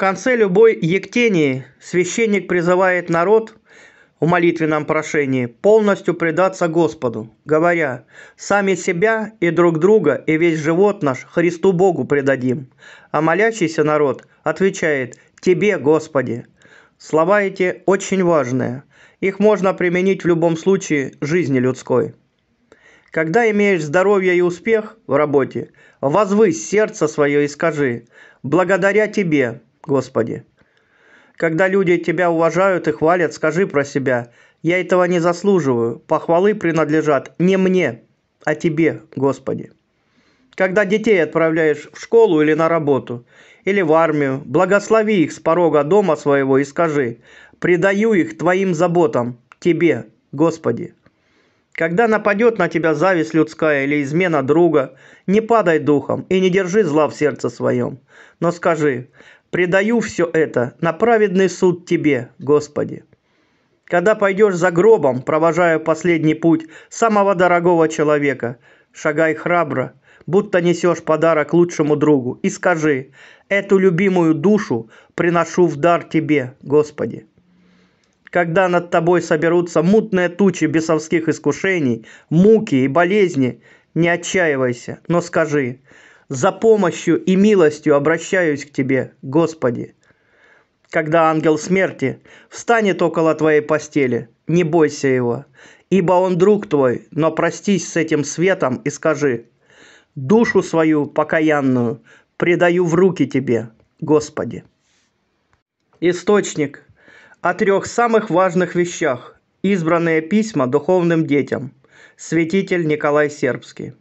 конце любой ектении священник призывает народ в молитвенном прошении полностью предаться Господу, говоря «Сами себя и друг друга и весь живот наш Христу Богу предадим». А молящийся народ отвечает «Тебе, Господи». Слова эти очень важные. Их можно применить в любом случае жизни людской. Когда имеешь здоровье и успех в работе, возвысь сердце свое и скажи «Благодаря тебе Господи. Когда люди тебя уважают и хвалят, скажи про себя, я этого не заслуживаю, похвалы принадлежат не мне, а тебе, Господи. Когда детей отправляешь в школу или на работу, или в армию, благослови их с порога дома своего и скажи, предаю их твоим заботам, тебе, Господи. Когда нападет на тебя зависть людская или измена друга, не падай духом и не держи зла в сердце своем, но скажи, Предаю все это на праведный суд Тебе, Господи. Когда пойдешь за гробом, провожая последний путь самого дорогого человека, шагай храбро, будто несешь подарок лучшему другу, и скажи, эту любимую душу приношу в дар Тебе, Господи. Когда над тобой соберутся мутные тучи бесовских искушений, муки и болезни, не отчаивайся, но скажи, за помощью и милостью обращаюсь к Тебе, Господи. Когда ангел смерти встанет около Твоей постели, не бойся его, ибо он друг Твой, но простись с этим светом и скажи, душу свою покаянную предаю в руки Тебе, Господи. Источник о трех самых важных вещах. Избранные письма духовным детям. Святитель Николай Сербский.